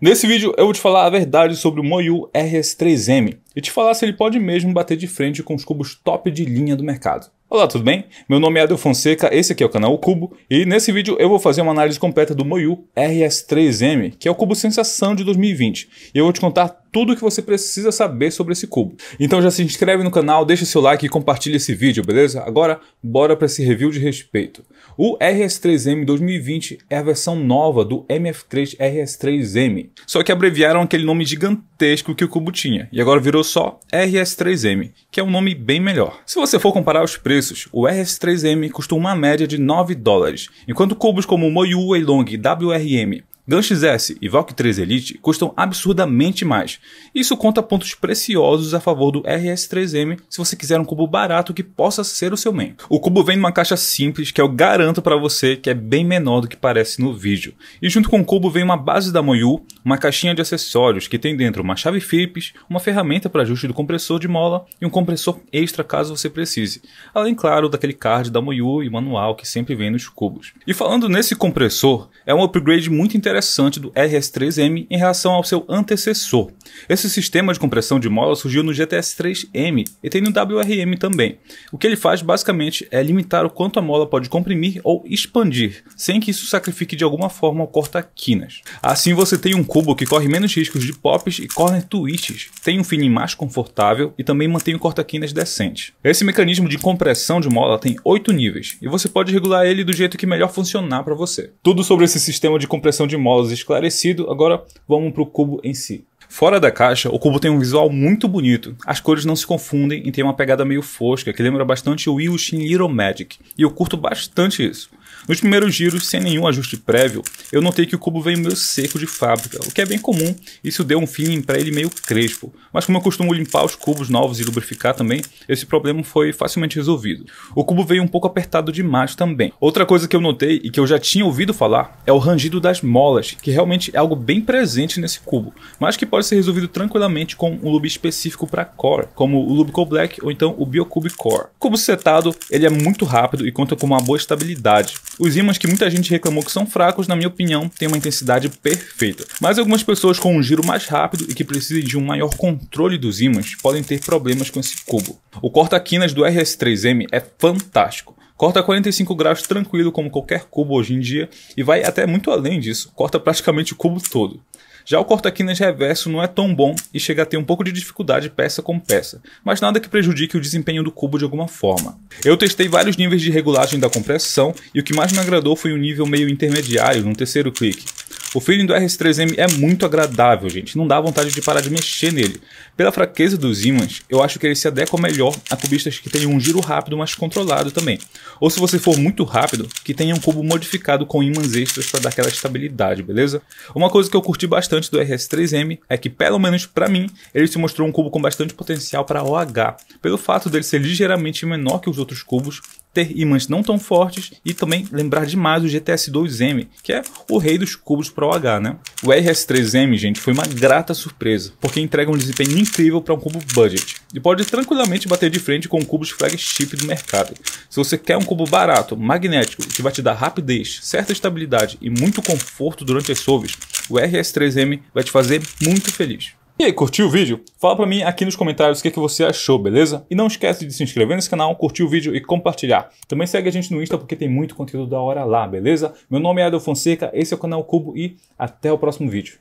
Nesse vídeo eu vou te falar a verdade sobre o Moyu RS3M e te falar se ele pode mesmo bater de frente com os cubos top de linha do mercado. Olá, tudo bem? Meu nome é Adel Fonseca, esse aqui é o canal o Cubo, e nesse vídeo eu vou fazer uma análise completa do Moyu RS3M, que é o cubo sensação de 2020, e eu vou te contar tudo o que você precisa saber sobre esse cubo. Então já se inscreve no canal, deixa seu like e compartilha esse vídeo, beleza? Agora, bora para esse review de respeito. O RS3M 2020 é a versão nova do MF3 RS3M, só que abreviaram aquele nome gigantesco que o cubo tinha, e agora virou virou só RS3M, que é um nome bem melhor. Se você for comparar os preços, o RS3M custa uma média de 9 dólares, enquanto cubos como o Moyu Weilong WRM Ganches S e Valk 3 Elite custam absurdamente mais. Isso conta pontos preciosos a favor do RS3M se você quiser um cubo barato que possa ser o seu main. O cubo vem numa caixa simples que eu garanto para você que é bem menor do que parece no vídeo. E junto com o cubo vem uma base da Moyu, uma caixinha de acessórios que tem dentro uma chave Phillips, uma ferramenta para ajuste do compressor de mola e um compressor extra caso você precise. Além, claro, daquele card da Moyu e manual que sempre vem nos cubos. E falando nesse compressor, é um upgrade muito interessante interessante do RS3M em relação ao seu antecessor. Esse sistema de compressão de mola surgiu no GTS3M e tem no WRM também. O que ele faz basicamente é limitar o quanto a mola pode comprimir ou expandir, sem que isso sacrifique de alguma forma o corta-quinas. Assim você tem um cubo que corre menos riscos de pops e corner twists, tem um fininho mais confortável e também mantém o corta-quinas decente. Esse mecanismo de compressão de mola tem 8 níveis e você pode regular ele do jeito que melhor funcionar para você. Tudo sobre esse sistema de compressão de Models esclarecido, agora vamos para o cubo em si. Fora da caixa, o cubo tem um visual muito bonito. As cores não se confundem e tem uma pegada meio fosca que lembra bastante o Wheels Little Magic, e eu curto bastante isso. Nos primeiros giros, sem nenhum ajuste prévio, eu notei que o cubo veio meio seco de fábrica, o que é bem comum, isso deu um feeling para ele meio crespo. Mas como eu costumo limpar os cubos novos e lubrificar também, esse problema foi facilmente resolvido. O cubo veio um pouco apertado demais também. Outra coisa que eu notei e que eu já tinha ouvido falar é o rangido das molas, que realmente é algo bem presente nesse cubo, mas que pode ser resolvido tranquilamente com um lube específico para core, como o Lubico Black ou então o Biocube Core. O cubo setado, ele é muito rápido e conta com uma boa estabilidade, os ímãs que muita gente reclamou que são fracos, na minha opinião, têm uma intensidade perfeita. Mas algumas pessoas com um giro mais rápido e que precisem de um maior controle dos ímãs podem ter problemas com esse cubo. O corta-quinas do RS3M é fantástico. Corta 45 graus tranquilo como qualquer cubo hoje em dia e vai até muito além disso, corta praticamente o cubo todo. Já o cortaquinas reverso não é tão bom e chega a ter um pouco de dificuldade peça com peça, mas nada que prejudique o desempenho do cubo de alguma forma. Eu testei vários níveis de regulagem da compressão e o que mais me agradou foi um nível meio intermediário, num terceiro clique, o feeling do RS3M é muito agradável, gente. Não dá vontade de parar de mexer nele. Pela fraqueza dos ímãs, eu acho que ele se adequa melhor a cubistas que tenham um giro rápido, mas controlado também. Ou se você for muito rápido, que tenha um cubo modificado com ímãs extras para dar aquela estabilidade, beleza? Uma coisa que eu curti bastante do RS3M é que, pelo menos para mim, ele se mostrou um cubo com bastante potencial para OH. Pelo fato dele ser ligeiramente menor que os outros cubos, ter ímãs não tão fortes e também lembrar demais o GTS-2M, que é o rei dos cubos Pro H, né? O RS-3M, gente, foi uma grata surpresa, porque entrega um desempenho incrível para um cubo budget e pode tranquilamente bater de frente com cubos flagship do mercado. Se você quer um cubo barato, magnético, que vai te dar rapidez, certa estabilidade e muito conforto durante as solves, o RS-3M vai te fazer muito feliz. E aí, curtiu o vídeo? Fala pra mim aqui nos comentários o que, é que você achou, beleza? E não esquece de se inscrever nesse canal, curtir o vídeo e compartilhar. Também segue a gente no Insta porque tem muito conteúdo da hora lá, beleza? Meu nome é Adel Fonseca, esse é o canal Cubo e até o próximo vídeo.